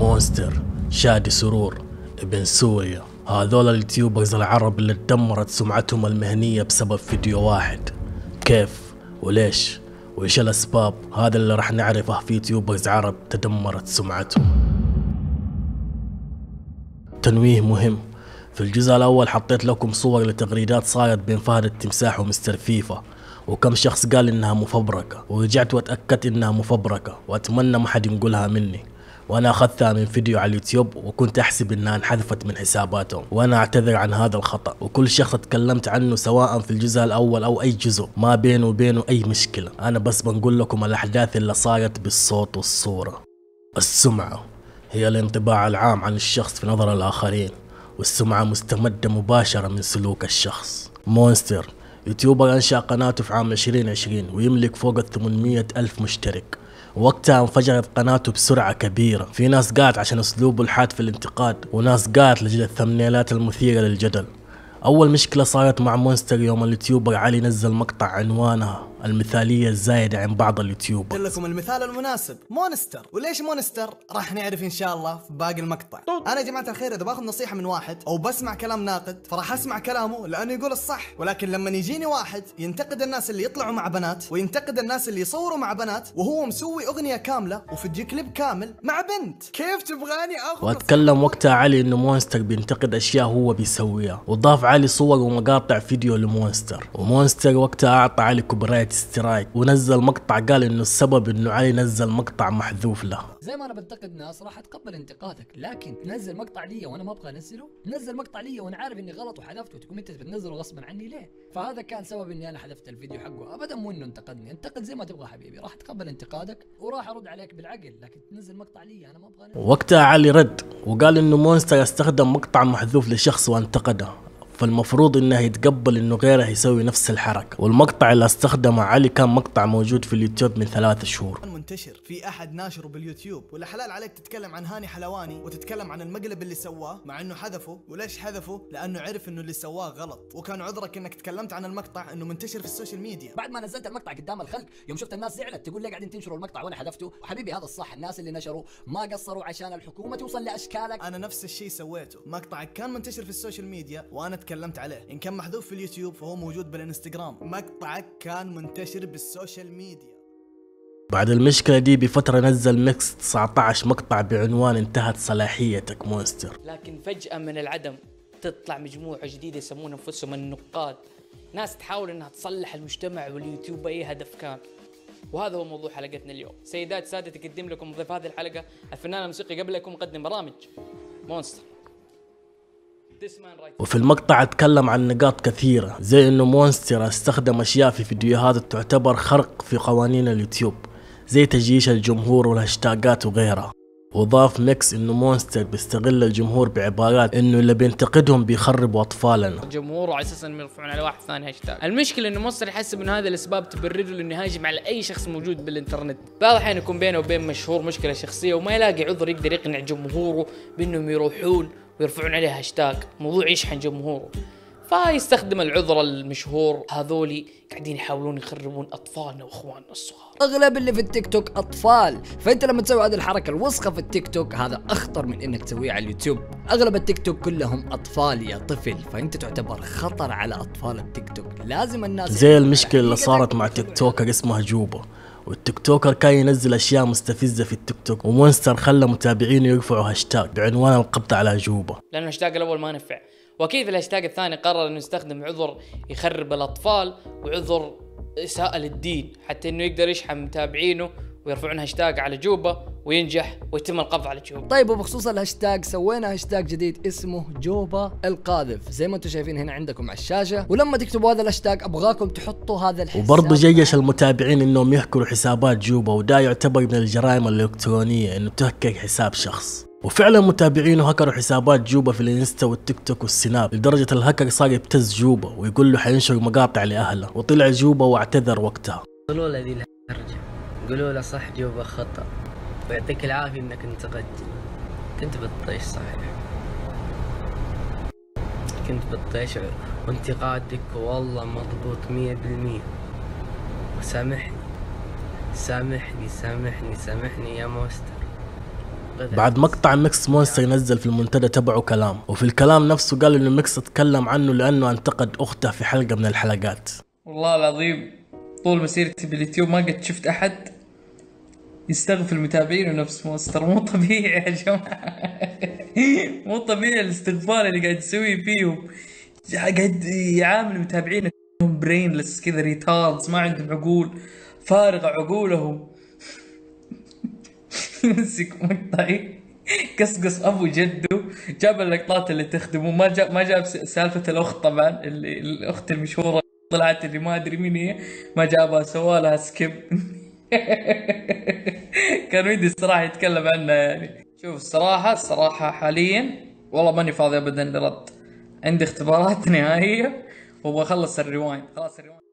مونستر شادي سرور ابن سوريا هذول اليوتيوبرز العرب اللي تدمرت سمعتهم المهنية بسبب فيديو واحد كيف وليش وإيش الأسباب هذا اللي راح نعرفه في يوتيوبرز عرب تدمرت سمعتهم تنويه مهم في الجزء الأول حطيت لكم صور لتغريدات صارت بين فهد التمساح ومستر فيفا وكم شخص قال إنها مفبركة ورجعت وأتأكدت إنها مفبركة وأتمنى ما حد ينقلها مني وانا اخذتها من فيديو على اليوتيوب وكنت احسب انها انحذفت من حساباتهم وانا اعتذر عن هذا الخطا وكل شخص تكلمت عنه سواء في الجزء الاول او اي جزء ما بينه وبينه اي مشكله انا بس بنقول لكم الاحداث اللي صارت بالصوت والصوره السمعه هي الانطباع العام عن الشخص في نظر الاخرين والسمعه مستمده مباشره من سلوك الشخص مونستر يوتيوبر انشا قناته في عام 2020 ويملك فوق ال 800 الف مشترك وقتها انفجرت قناته بسرعة كبيرة في ناس قالت عشان اسلوبه الحاد في الانتقاد وناس قالت لجل الثمنيلات المثيرة للجدل اول مشكلة صارت مع مونستر يوم اليوتيوبر علي نزل مقطع عنوانها المثالية الزايدة عن بعض اليوتيوبرز لكم المثال المناسب مونستر وليش مونستر راح نعرف ان شاء الله في باقي المقطع طب. انا يا جماعة الخير اذا باخذ نصيحة من واحد او بسمع كلام ناقد فراح اسمع كلامه لانه يقول الصح ولكن لما يجيني واحد ينتقد الناس اللي يطلعوا مع بنات وينتقد الناس اللي يصوروا مع بنات وهو مسوي اغنية كاملة وفيديو كليب كامل مع بنت كيف تبغاني اخذ واتكلم وقتها علي انه مونستر بينتقد اشياء هو بيسويها وضاف علي صور ومقاطع فيديو لمونستر ومونستر وقتها اعطى علي كوبريت نايت سترايك ونزل مقطع قال انه السبب انه علي نزل مقطع محذوف له زي ما انا بنتقد ناس راح اتقبل انتقادك لكن تنزل مقطع لي وانا ما ابغى انزله نزل مقطع لي وانا عارف اني غلط وحذفته وتقوم انت بتنزله غصبا عني ليه فهذا كان سبب اني انا حذفت الفيديو حقه ابدا مو انه انتقدني انتقد زي ما تبغى حبيبي راح اتقبل انتقادك وراح ارد عليك بالعقل لكن تنزل مقطع لي انا ما ابغى وقتها علي رد وقال انه مونستر استخدم مقطع محذوف لشخص وانتقده فالمفروض انه يتقبل انه غيره يسوي نفس الحركه والمقطع اللي استخدمه علي كان مقطع موجود في اليوتيوب من ثلاثة شهور منتشر في احد ناشره باليوتيوب ولا حلال عليك تتكلم عن هاني حلواني وتتكلم عن المقلب اللي سواه مع انه حذفه وليش حذفه لانه عرف انه اللي سواه غلط وكان عذرك انك تكلمت عن المقطع انه منتشر في السوشيال ميديا بعد ما نزلت المقطع قدام الخلق يوم شفت الناس زعلت تقول لي قاعدين تنشروا المقطع وانا حذفته وحبيبي هذا الصح الناس اللي نشروا ما قصروا عشان الحكومه توصل لاشكالك انا نفس الشيء سويته مقطعك كان منتشر في السوشيال ميديا وانا تكلمت عليه إن كان محذوف في اليوتيوب فهو موجود بالإنستغرام مقطعك كان منتشر بالسوشيال ميديا بعد المشكلة دي بفترة نزل ميكس 19 مقطع بعنوان انتهت صلاحيتك مونستر لكن فجأة من العدم تطلع مجموعة جديدة يسمون أنفسهم النقاد ناس تحاول أنها تصلح المجتمع واليوتيوب بأي هدف كان وهذا هو موضوع حلقتنا اليوم سيدات سادة تقدم لكم ضيف هذه الحلقة الفنان الموسيقي قبلكم مقدم برامج مونستر وفي المقطع اتكلم عن نقاط كثيرة زي انه مونستر استخدم اشياء في فيديوهات تعتبر خرق في قوانين اليوتيوب زي تجيش الجمهور والهاشتاجات وغيرها وضاف ميكس انه مونستر بيستغل الجمهور بعبارات انه اللي بينتقدهم بيخربوا اطفالنا الجمهور على اساس انهم يرفعون على واحد ثاني هاشتاج المشكله انه مونستر يحسب انه هذا الاسباب تبرر له انه يهاجم على اي شخص موجود بالانترنت بعض الاحيان يكون بينه وبين مشهور مشكله شخصيه وما يلاقي عذر يقدر يقنع جمهوره بانهم يروحون ويرفعون عليه هاشتاج موضوع يشحن جمهوره فيستخدم العذر المشهور هذولي قاعدين يحاولون يخربون اطفالنا واخواننا الصغار اغلب اللي في التيك توك اطفال فانت لما تسوي هذه الحركه الوسخه في التيك توك هذا اخطر من انك تسويه على اليوتيوب اغلب التيك توك كلهم اطفال يا طفل فانت تعتبر خطر على اطفال التيك توك لازم الناس زي المشكله اللي صارت مع تيك توكر اسمها جوبه والتيك توكر كان ينزل اشياء مستفزه في التيك توك ومونستر خلى متابعينه يرفعوا هاشتاج بعنوان القبض على جوبه لانه الهاشتاج الاول ما نفع واكيد الهاشتاج الثاني قرر انه يستخدم عذر يخرب الاطفال وعذر اساءه للدين حتى انه يقدر يشحن متابعينه ويرفعون هاشتاج على جوبه وينجح ويتم القبض على جوبا طيب وبخصوص الهاشتاج سوينا هاشتاج جديد اسمه جوبا القاذف زي ما انتم شايفين هنا عندكم على الشاشه ولما تكتبوا هذا الهاشتاج ابغاكم تحطوا هذا الحساب وبرضه جيش المتابعين انهم يحكروا حسابات جوبا وده يعتبر من الجرائم الالكترونيه انه تهكر حساب شخص وفعلا متابعينه هكروا حسابات جوبا في الانستا والتيك توك والسناب لدرجة الهكر صار يبتز جوبا ويقول له حينشر مقاطع لأهله وطلع جوبا واعتذر وقتها قولوا له ذي الهرجة قولوا له صح جوبا خطأ ويعطيك العافية انك انت قد كنت بالطيش صحيح كنت بالطيش وانتقادك والله مضبوط مية بالمية وسامحني سامحني سامحني سامحني يا موستر بعد مقطع ميكس مونستر نزل في المنتدى تبعه كلام وفي الكلام نفسه قال انه ميكس اتكلم عنه لانه انتقد اخته في حلقه من الحلقات والله العظيم طول مسيرتي باليوتيوب ما قد شفت احد يستغفل متابعينه نفس مونستر مو طبيعي يا جماعه مو طبيعي الاستغفار اللي قاعد يسويه فيهم قاعد يعامل متابعينه برينلس كذا ريتاردز ما عندهم عقول فارغه عقولهم يمسك مقطعي قصقص ابو جده جاب اللقطات اللي تخدمه ما جاب ما جاب سالفه الاخت طبعا اللي الاخت المشهوره طلعت اللي ما ادري مين هي ما جابها سوالها سكيب كان ودي الصراحه يتكلم عنها يعني شوف الصراحه الصراحه حاليا والله ماني فاضي ابدا لرد عندي اختبارات نهائيه وابغى اخلص الرواين خلاص الرواين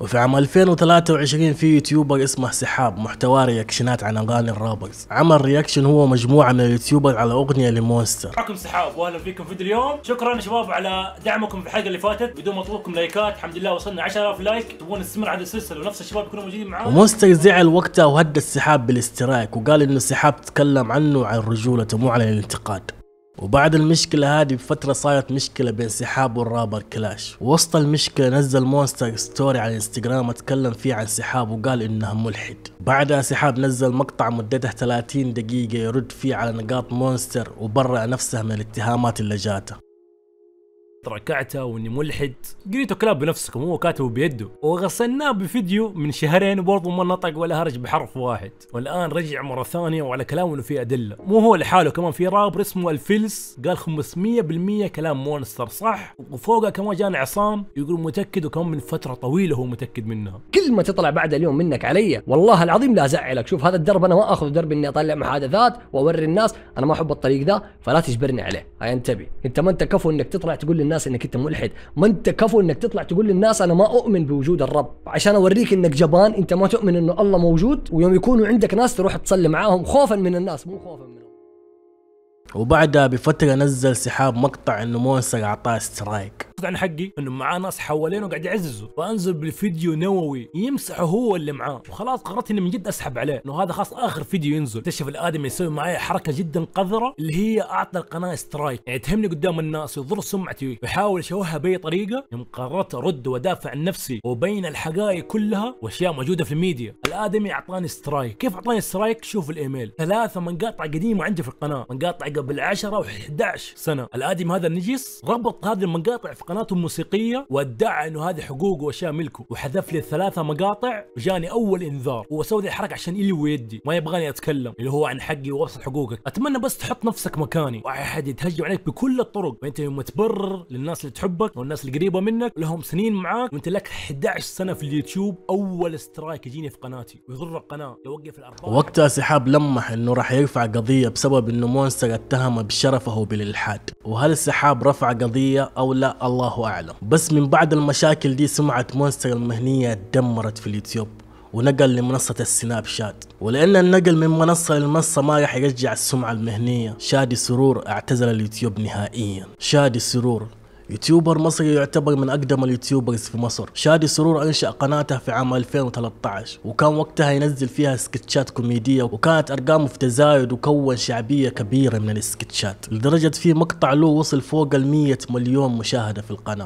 وفي عام 2023 في يوتيوبر اسمه سحاب محتواه رياكشنات عن اغاني الرابرز عمل رياكشن هو مجموعه من اليوتيوبر على اغنيه لمونستر معكم سحاب واهلا فيكم في اليوم شكرا يا شباب على دعمكم في الحلقه اللي فاتت بدون ما اطلبكم لايكات الحمد لله وصلنا 10000 لايك تبون نستمر على السلسله ونفس الشباب يكونوا موجودين معانا ومونستر زعل وقتها وهدد السحاب بالاسترايك وقال انه سحاب تكلم عنه عن رجولته مو عن الانتقاد وبعد المشكلة هذه بفترة صارت مشكلة بين سحاب والرابر كلاش وسط المشكلة نزل مونستر ستوري على الانستغرام اتكلم فيه عن سحاب وقال انه ملحد بعدها سحاب نزل مقطع مدته 30 دقيقة يرد فيه على نقاط مونستر وبرع نفسه من الاتهامات اللي جاته ركعته واني ملحد قريته كلاب بنفسكم هو كاتبه بيده وغسلناه بفيديو من شهرين وبرضه ما نطق ولا هرج بحرف واحد والان رجع مره ثانيه وعلى كلامه انه في ادله مو هو لحاله كمان في رابر اسمه الفلس قال 500% كلام مونستر صح وفوقها كمان جان عصام يقول متاكد وكمان من فتره طويله هو متاكد منها كلمه تطلع بعد اليوم منك علي والله العظيم لا ازعلك شوف هذا الدرب انا ما اخذ درب اني اطلع محادثات واوري الناس انا ما احب الطريق ذا فلا تجبرني عليه هاي انتبه انت ما انت كفو انك تطلع تقول للناس للناس انك انت ملحد ما انت كفو انك تطلع تقول للناس انا ما اؤمن بوجود الرب عشان اوريك انك جبان انت ما تؤمن انه الله موجود ويوم يكونوا عندك ناس تروح تصلي معاهم خوفا من الناس مو خوفا منهم وبعدها بفترة نزل سحاب مقطع انه موسى اعطاه سترايك المفروض عن حقي انه معاه ناس حوالينه قاعد يعززه فانزل بالفيديو نووي يمسحه هو اللي معاه وخلاص قررت اني من جد اسحب عليه انه هذا خلاص اخر فيديو ينزل اكتشف الادمي يسوي معي حركه جدا قذره اللي هي اعطى القناه سترايك يعني تهمني قدام الناس يضر سمعتي ويحاول يشوهها باي طريقه يوم قررت ارد وادافع عن نفسي وبين الحقائق كلها واشياء موجوده في الميديا الادمي اعطاني سترايك كيف اعطاني سترايك شوف الايميل ثلاثه مقاطع قديمه عندي في القناه مقاطع قبل 10 و11 سنه الادمي هذا النجس ربط هذه المقاطع في قناة قناته الموسيقية وادعى انه هذه حقوقه واشياء ملكه وحذف لي ثلاثه مقاطع وجاني اول انذار وسوى ذي الحركه عشان الي ويدي ما يبغاني اتكلم اللي هو عن حقي ووصل حقوقك اتمنى بس تحط نفسك مكاني واحد يتهجم عليك بكل الطرق وانت يوم تبرر للناس اللي تحبك والناس القريبه منك لهم سنين معاك وانت لك 11 سنه في اليوتيوب اول سترايك يجيني في قناتي ويضر القناه يوقف الارباح وقتها سحاب لمح انه راح يرفع قضيه بسبب انه مونستر اتهمه بشرفه بالالحاد وهل سحاب رفع قضيه او لا الله أعلم بس من بعد المشاكل دي سمعت مونستر المهنية دمرت في اليوتيوب ونقل لمنصة السناب شات ولأن النقل من منصة لمنصة ما راح يرجع السمعة المهنية شادي سرور اعتزل اليوتيوب نهائيا شادي سرور يوتيوبر مصري يعتبر من أقدم اليوتيوبرز في مصر شادي سرور أنشأ قناته في عام 2013 وكان وقتها ينزل فيها سكتشات كوميدية وكانت أرقامه في تزايد وكون شعبية كبيرة من السكتشات لدرجة في مقطع له وصل فوق ال 100 مليون مشاهدة في القناة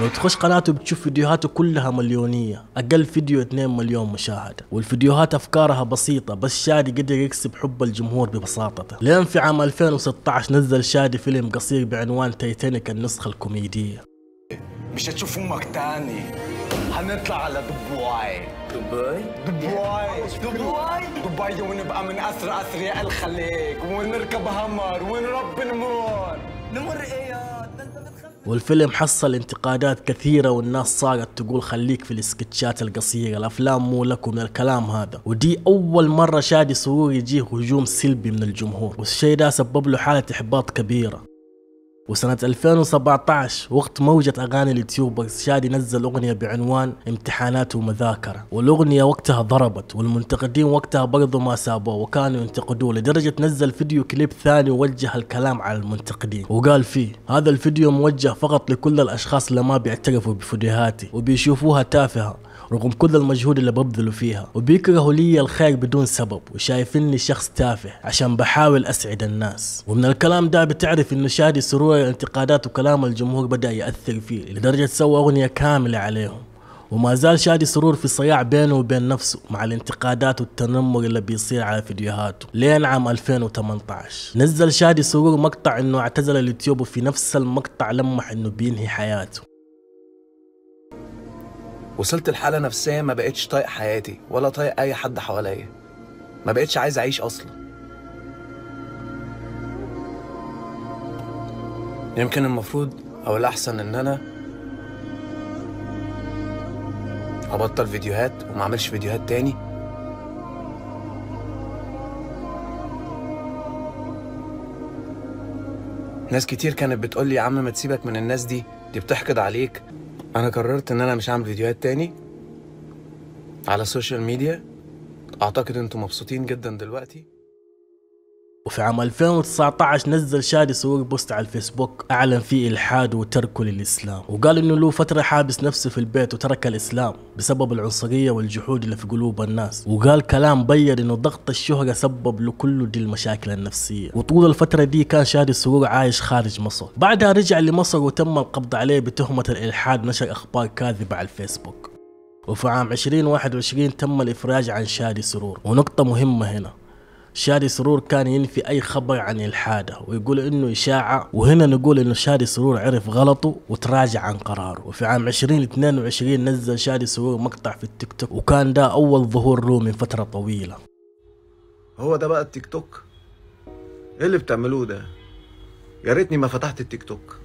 لو تخش قناته بتشوف فيديوهاته كلها مليونية أقل فيديو 2 مليون مشاهدة والفيديوهات أفكارها بسيطة بس شادي قدر يكسب حب الجمهور ببساطته لين في عام 2016 نزل شادي فيلم قصير بعنوان تايتانيك النسخة الكوميدية مش هتشوف امك تاني هنطلع على دبي دبي دبي دبي دبي ونبقى من اسر اسر يا الخليج ونركب همر ونربي نمور نمر ايه يا والفيلم حصل انتقادات كثيرة والناس صارت تقول خليك في السكتشات القصيرة الأفلام مو لكم من الكلام هذا ودي أول مرة شادي سرور يجيه هجوم سلبي من الجمهور والشي ده سبب له حالة إحباط كبيرة وسنة 2017 وقت موجة أغاني اليوتيوبرز شادي نزل أغنية بعنوان امتحانات ومذاكرة والأغنية وقتها ضربت والمنتقدين وقتها برضو ما سابوه وكانوا ينتقدوه لدرجة نزل فيديو كليب ثاني ووجه الكلام على المنتقدين وقال فيه هذا الفيديو موجه فقط لكل الأشخاص اللي ما بيعترفوا بفيديوهاتي وبيشوفوها تافهة رغم كل المجهود اللي ببذله فيها وبيكرهوا لي الخير بدون سبب وشايفيني شخص تافه عشان بحاول أسعد الناس ومن الكلام ده بتعرف إنه شادي سرور الانتقادات وكلام الجمهور بدأ يأثر فيه لدرجة سوى أغنية كاملة عليهم وما زال شادي سرور في صياع بينه وبين نفسه مع الانتقادات والتنمر اللي بيصير على فيديوهاته لين عام 2018 نزل شادي سرور مقطع انه اعتزل اليوتيوب وفي نفس المقطع لمح انه بينهي حياته وصلت لحالة نفسية ما بقتش طايق حياتي ولا طايق أي حد حواليا ما بقتش عايز أعيش أصلا يمكن المفروض او الاحسن ان انا ابطل فيديوهات وما اعملش فيديوهات تاني ناس كتير كانت بتقول لي يا عم ما تسيبك من الناس دي دي بتحقد عليك انا قررت ان انا مش هعمل فيديوهات تاني على السوشيال ميديا اعتقد انتم مبسوطين جدا دلوقتي وفي عام 2019 نزل شادي سوير بوست على الفيسبوك أعلن فيه إلحاده وتركه للإسلام وقال إنه له فترة حابس نفسه في البيت وترك الإسلام بسبب العنصرية والجحود اللي في قلوب الناس وقال كلام بين إنه ضغط الشهرة سبب له كل دي المشاكل النفسية وطول الفترة دي كان شادي سرور عايش خارج مصر بعدها رجع لمصر وتم القبض عليه بتهمة الإلحاد نشر أخبار كاذبة على الفيسبوك وفي عام 2021 تم الإفراج عن شادي سرور ونقطة مهمة هنا شادي سرور كان ينفي اي خبر عن الحاده ويقول انه اشاعه وهنا نقول انه شادي سرور عرف غلطه وتراجع عن قراره وفي عام 2022 نزل شادي سرور مقطع في التيك توك وكان ده اول ظهور له من فتره طويله هو ده بقى التيك توك ايه اللي بتعملوه ده يا ريتني ما فتحت التيك توك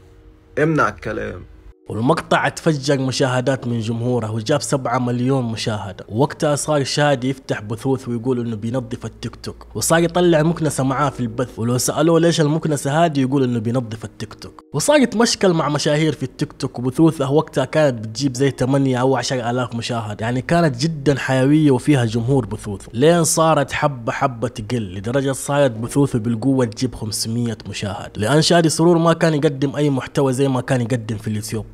امنع الكلام والمقطع تفجر مشاهدات من جمهوره وجاب 7 مليون مشاهدة وقتها صار شادي يفتح بثوث ويقول انه بينظف التيك توك وصار يطلع مكنسة معاه في البث ولو سألوه ليش المكنسة هذه يقول انه بينظف التيك توك وصار يتمشكل مع مشاهير في التيك توك وبثوثه وقتها كانت بتجيب زي 8 او 10 الاف مشاهد يعني كانت جدا حيوية وفيها جمهور بثوثه لين صارت حبة حبة تقل لدرجة صارت بثوثه بالقوة تجيب 500 مشاهد لأن شادي سرور ما كان يقدم أي محتوى زي ما كان يقدم في اليوتيوب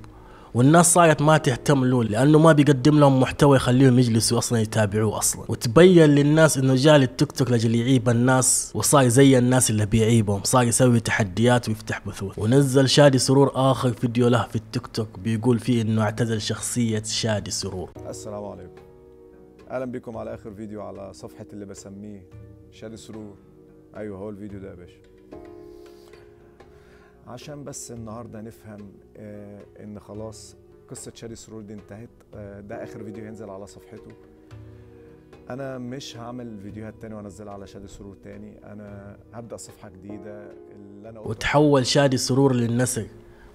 والناس صارت ما تهتم له لانه ما بيقدم لهم محتوى يخليهم يجلسوا اصلا يتابعوه اصلا وتبين للناس انه جاء للتيك توك لاجل يعيب الناس وصار زي الناس اللي بيعيبهم صار يسوي تحديات ويفتح بثوث ونزل شادي سرور اخر فيديو له في التيك توك بيقول فيه انه اعتزل شخصيه شادي سرور السلام عليكم اهلا بكم على اخر فيديو على صفحه اللي بسميه شادي سرور ايوه هو الفيديو ده يا باشا عشان بس النهارده نفهم آه، ان خلاص قصه شادي سرور دي انتهت آه، ده اخر فيديو هينزل على صفحته انا مش هعمل فيديوهات تاني وانزلها على شادي سرور تاني انا هبدا صفحه جديده اللي انا وتحول شادي سرور للنسج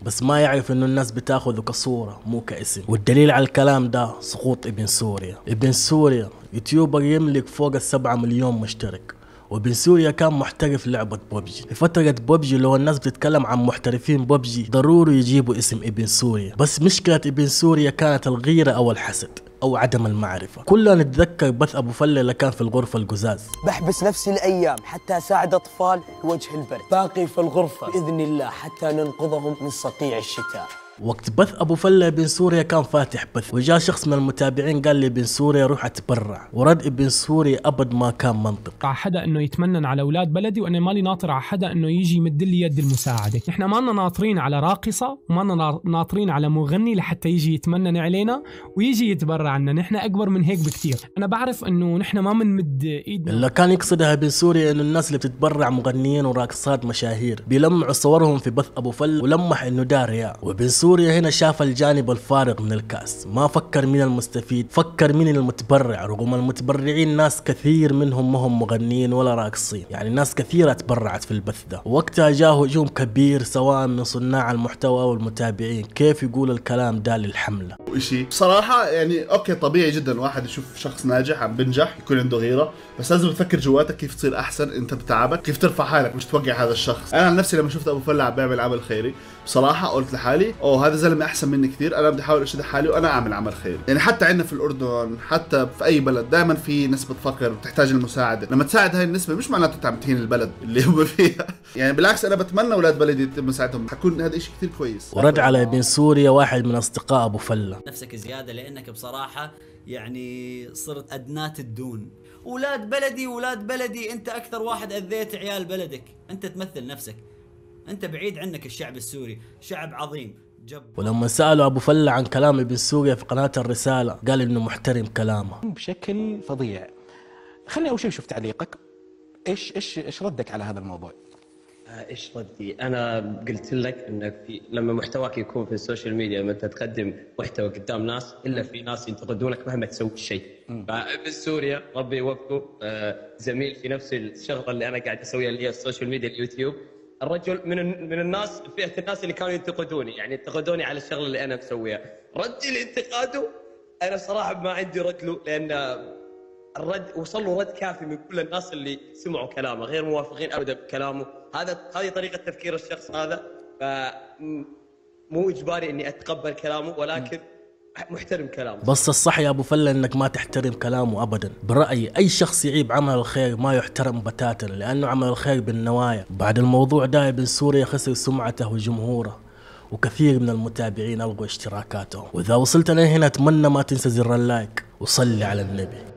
بس ما يعرف انه الناس بتاخذه كصورة مو كاسم والدليل على الكلام ده سقوط ابن سوريا ابن سوريا يوتيوبر يملك فوق السبعة مليون مشترك وبن سوريا كان محترف لعبة بوبجي في فترة بوبجي لو الناس بتتكلم عن محترفين بوبجي ضروري يجيبوا اسم ابن سوريا بس مشكلة ابن سوريا كانت الغيرة او الحسد او عدم المعرفه كلنا نتذكر بث ابو فله اللي كان في الغرفه القزاز بحبس نفسي الايام حتى اساعد اطفال في وجه البرد باقي في الغرفه باذن الله حتى ننقذهم من صقيع الشتاء وقت بث ابو فله بن سوريا كان فاتح بث وجاء شخص من المتابعين قال لي بن سوريا روح اتبرع ورد ابن سوريا ابد ما كان منطق على حدا انه يتمنن على اولاد بلدي وانا مالي ناطر على حدا انه يجي يمد لي يد المساعده نحن لنا ناطرين على راقصه لنا ناطرين على مغني لحتى يجي يتمنن علينا ويجي يتبرع عنا نحن اكبر من هيك بكثير انا بعرف انه نحن ما بنمد ايدنا اللي كان يقصدها بن سوريا انه الناس اللي بتتبرع مغنيين وراقصات مشاهير بيلمعوا صورهم في بث ابو فله ولمح انه داريا رياء وبن سوريا هنا شاف الجانب الفارغ من الكأس ما فكر من المستفيد فكر من المتبرع رغم المتبرعين ناس كثير منهم ما هم مغنيين ولا راقصين يعني ناس كثيرة تبرعت في البث ده وقتها جاء هجوم كبير سواء من صناع المحتوى أو المتابعين كيف يقول الكلام ده للحملة وإشي بصراحة يعني أوكي طبيعي جدا واحد يشوف شخص ناجح عم بنجح يكون عنده غيرة بس لازم تفكر جواتك كيف تصير أحسن أنت بتعبك كيف ترفع حالك مش توقع هذا الشخص أنا عن نفسي لما شفت أبو فلع بيعمل عمل خيري بصراحة قلت لحالي أو اوه هذا زلمه احسن مني كثير انا بدي احاول اشد حالي وانا اعمل عمل خير يعني حتى عندنا في الاردن حتى في اي بلد دائما في نسبه فقر بتحتاج المساعده لما تساعد هاي النسبه مش معناته انت عم تهين البلد اللي هم فيها يعني بالعكس انا بتمنى اولاد بلدي يتم مساعدتهم حكون هذا شيء كثير كويس ورجع ابن سوريا واحد من اصدقاء ابو فله نفسك زياده لانك بصراحه يعني صرت ادنات الدون اولاد بلدي اولاد بلدي انت اكثر واحد اذيت عيال بلدك انت تمثل نفسك انت بعيد عنك الشعب السوري شعب عظيم ولما سألوا أبو فلة عن كلام ابن سوريا في قناة الرسالة قال إنه محترم كلامه بشكل فظيع خليني أول شيء أشوف تعليقك إيش إيش إيش ردك على هذا الموضوع؟ آه، ايش ردي؟ انا قلت لك انك في لما محتواك يكون في السوشيال ميديا لما انت تقدم محتوى قدام ناس الا في ناس ينتقدونك مهما تسوي شيء. فابن سوريا ربي يوفقه آه، زميل في نفس الشغله اللي انا قاعد اسويها اللي هي السوشيال ميديا اليوتيوب الرجل من من الناس فئه الناس اللي كانوا ينتقدوني يعني ينتقدوني على الشغله اللي انا مسويها رد انتقاده انا صراحه ما عندي رد له لان الرد وصل له رد كافي من كل الناس اللي سمعوا كلامه غير موافقين ابدا بكلامه هذا هذه طريقه تفكير الشخص هذا ف مو اجباري اني اتقبل كلامه ولكن م. محترم كلامه بس الصح يا ابو فله انك ما تحترم كلامه ابدا برايي اي شخص يعيب عمل الخير ما يحترم بتاتا لانه عمل الخير بالنوايا بعد الموضوع ده ابن سوريا خسر سمعته وجمهوره وكثير من المتابعين الغوا اشتراكاتهم واذا وصلت لهنا اتمنى ما تنسى زر اللايك وصلي على النبي